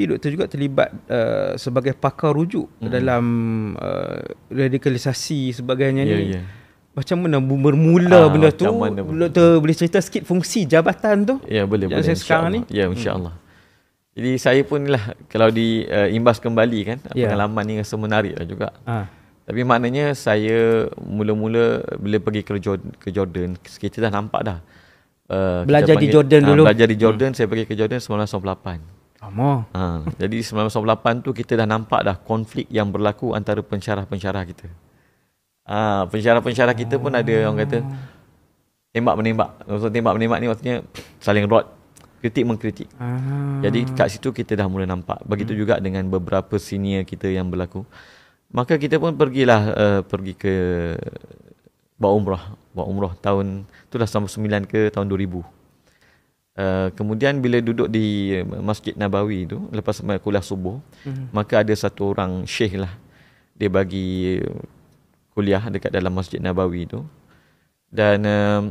Tapi doktor juga terlibat uh, sebagai pakar rujuk hmm. dalam uh, radikalisasi sebagainya yeah, ni. Yeah. Ya. Macam mana bermula ah, benda tu? Doktor benda. boleh cerita sikit fungsi jabatan tu? Ya, yeah, boleh. Yang boleh. sekarang ni? Ya, yeah, Allah. Hmm. Jadi saya pun lah kalau diimbas uh, kembali kan, yeah. pengalaman ni rasa menarik lah juga. Ah. Tapi maknanya saya mula-mula bila pergi ke Jordan, ke Jordan kita dah nampak dah. Uh, belajar panggil, di Jordan ah, dulu. Belajar di hmm. Jordan, saya pergi ke Jordan 1998. Lama. Ha, jadi 1998 tu kita dah nampak dah konflik yang berlaku antara pensyarah-pensyarah kita. Ha, pensyarah-pensyarah kita pun ada orang kata tembak-menembak. Maksudnya tembak-menembak ni maksudnya saling rot. Kritik mengkritik. Aha. Jadi kat situ kita dah mula nampak. Begitu hmm. juga dengan beberapa senior kita yang berlaku. Maka kita pun pergilah uh, pergi ke buat umrah. Buat umrah tahun, tu dah 99 ke tahun 2000. Eh, kemudian bila duduk di eh, Masjid Nabawi tu lepas kuliah subuh, mm-hmm. maka ada satu orang syekh lah dia bagi kuliah dekat dalam Masjid Nabawi tu. Dan uh,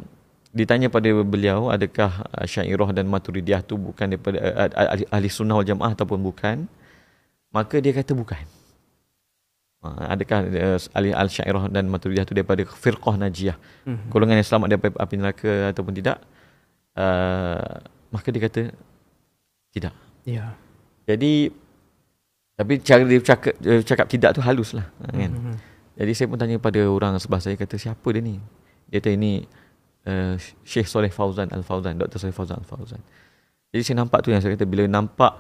ditanya pada beliau adakah Syairah dan Maturidiyah tu bukan daripada uh, ahli, sunnah wal jamaah ataupun bukan? Maka dia kata bukan. Ha, adakah uh, ahli al-Syairah dan Maturidiyah tu daripada firqah Najiyah? Mm-hmm. Golongan yang selamat daripada api neraka ataupun tidak? Eh, maka dia kata tidak. Ya. Yeah. Jadi tapi cara dia cakap, cakap tidak tu haluslah. Kan? Mm-hmm. Jadi saya pun tanya pada orang sebelah saya kata siapa dia ni? Dia kata ini uh, eh, Syekh Soleh Fauzan Al-Fauzan, Dr. Soleh Fauzan Al-Fauzan. Jadi saya nampak tu yang saya kata bila nampak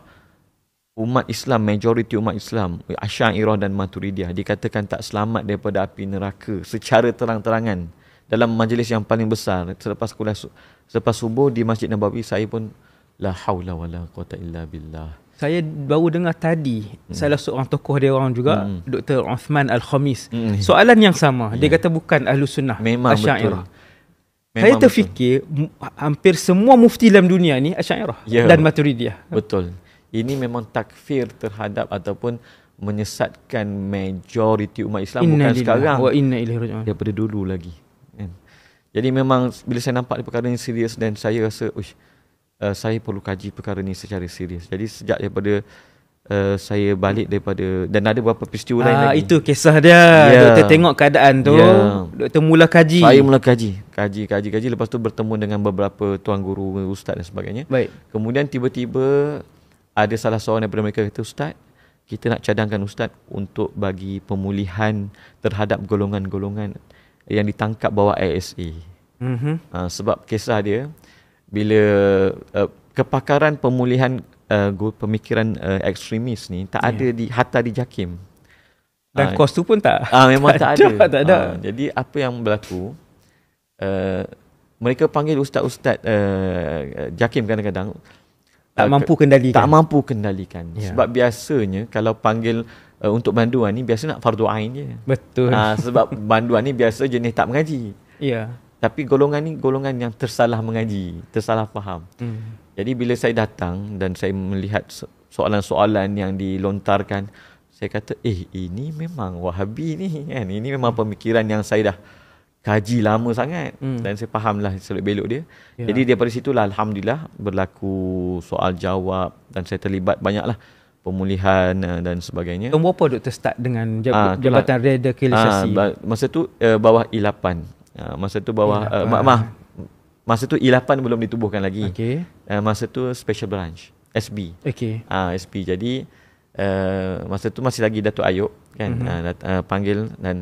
umat Islam, majoriti umat Islam, Asyairah dan Maturidiyah dikatakan tak selamat daripada api neraka secara terang-terangan dalam majlis yang paling besar selepas kuliah selepas subuh di Masjid Nabawi saya pun la haula wala quwata illa billah. Saya baru dengar tadi hmm. salah seorang tokoh dia orang juga hmm. Dr. Uthman Al-Khamis. Hmm. Soalan yang sama. Dia ya. kata bukan ahlu sunnah. Memang betul. Memang saya terfikir betul. hampir semua mufti dalam dunia ni Asy'ariyah yeah. dan Maturidiyah. Betul. Ini memang takfir terhadap ataupun menyesatkan majoriti umat Islam inna bukan sekarang. Wa inna ilaihi raji'un. Daripada dulu lagi. Jadi memang bila saya nampak perkara ini serius dan saya rasa uh, saya perlu kaji perkara ini secara serius. Jadi sejak daripada uh, saya balik daripada dan ada beberapa peristiwa ah, lain lagi. Itu kisah dia. Yeah. Doktor tengok keadaan tu. Yeah. Doktor mula kaji. Saya mula kaji. Kaji, kaji, kaji. Lepas tu bertemu dengan beberapa tuan guru, ustaz dan sebagainya. Baik. Kemudian tiba-tiba ada salah seorang daripada mereka kata, Ustaz, kita nak cadangkan Ustaz untuk bagi pemulihan terhadap golongan-golongan yang ditangkap bawah ASE. Mm-hmm. Uh, ah, sebab kisah dia bila uh, kepakaran pemulihan uh, pemikiran uh, ekstremis ni tak yeah. ada ya. di hatta di JAKIM. Dan uh, kos tu pun tak. uh, memang tak, tak ada. ada. Tak ada. Uh, jadi apa yang berlaku uh, mereka panggil ustaz-ustaz uh, JAKIM kadang-kadang tak mampu kendalikan. Tak mampu kendalikan. Yeah. Sebab biasanya kalau panggil uh, untuk banduan ni biasa nak fardu ain je. Betul. Uh, sebab banduan ni biasa jenis tak mengaji. Ya. Yeah. Tapi golongan ni golongan yang tersalah mengaji, tersalah faham. Hmm. Jadi bila saya datang dan saya melihat soalan-soalan yang dilontarkan, saya kata, "Eh, ini memang Wahabi ni kan. Ini memang pemikiran yang saya dah kaji lama sangat hmm. dan saya lah selok-belok dia. Ya. Jadi daripada situlah alhamdulillah berlaku soal jawab dan saya terlibat banyaklah pemulihan uh, dan sebagainya. Tahun berapa doktor start dengan jab- ha, jabatan radikalisasi? Ha, ah, ba- masa tu uh, bawah E8. Uh, ah, masa tu bawah E8. Uh, eh, ma- ma- masa tu E8 belum ditubuhkan lagi. Okey. Uh, masa tu special branch SB. Okey. Ah uh, SB. Jadi uh, masa tu masih lagi Datuk Ayub kan mm-hmm. uh, dat- uh, panggil dan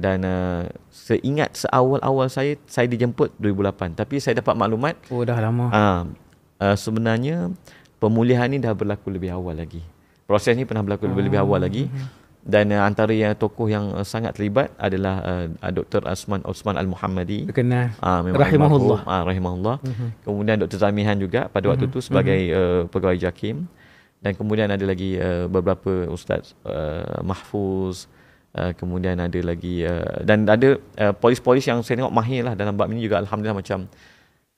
dan uh, seingat seawal-awal saya saya dijemput 2008 tapi saya dapat maklumat oh dah lama. Ah uh, uh, sebenarnya pemulihan ni dah berlaku lebih awal lagi. Proses ni pernah berlaku lebih, lebih ah, awal lagi. Mhm. Dan uh, antara yang tokoh yang uh, sangat terlibat adalah uh, eh, Dr. Osman Osman Al-Muhammadi. Kenal. uh, ah, rahimahullah. uh, rahimahullah. Mm-hmm. Kemudian Dr. Zamihan juga pada waktu mm-hmm. tu sebagai uh, pegawai JAKIM dan kemudian ada lagi uh, beberapa ustaz uh, Mahfuz. Uh, kemudian ada lagi uh, dan ada uh, polis-polis yang saya tengok mahir lah dalam bab ini juga alhamdulillah macam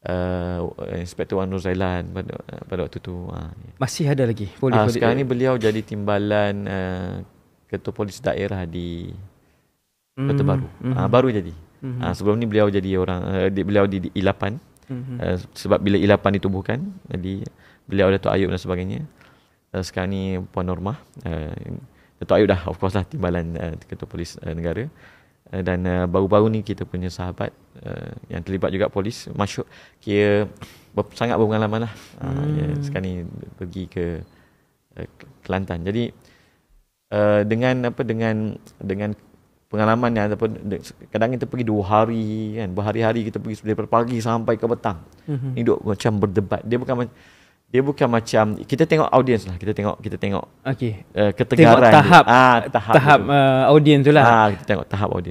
uh, Inspektor Wan Zailan pada, pada waktu tu. Uh. Masih ada lagi polis. Ah, uh, sekarang ni beliau jadi timbalan uh, ketua polis daerah di mm. Kota Baru. Mm. Uh, baru jadi. Mm. Uh, sebelum ni beliau jadi orang uh, beliau di, di I8. Uh, hmm. eh, sebab bila ilapan 8 ditubuhkan jadi beliau Datuk Ayub dan sebagainya. Uh, sekarang ni Puan Normah uh, Datuk Ayub dah of course lah timbalan uh, ketua polis uh, negara. Eh, dan uh, baru-baru ni kita punya sahabat eh, yang terlibat juga polis masuk kira sangat berpengalaman lah ah, hmm. sekarang ni pergi ke Kelantan jadi dengan apa dengan dengan pengalaman yang ataupun kadang kita pergi dua hari kan berhari-hari kita pergi dari pagi sampai ke petang hmm. ni macam berdebat dia bukan dia bukan macam kita tengok audiens lah kita tengok kita tengok okey uh, ketegaran tengok tahap, Ah, tahap tahap uh, audiens tu lah ah, kita tengok tahap audiens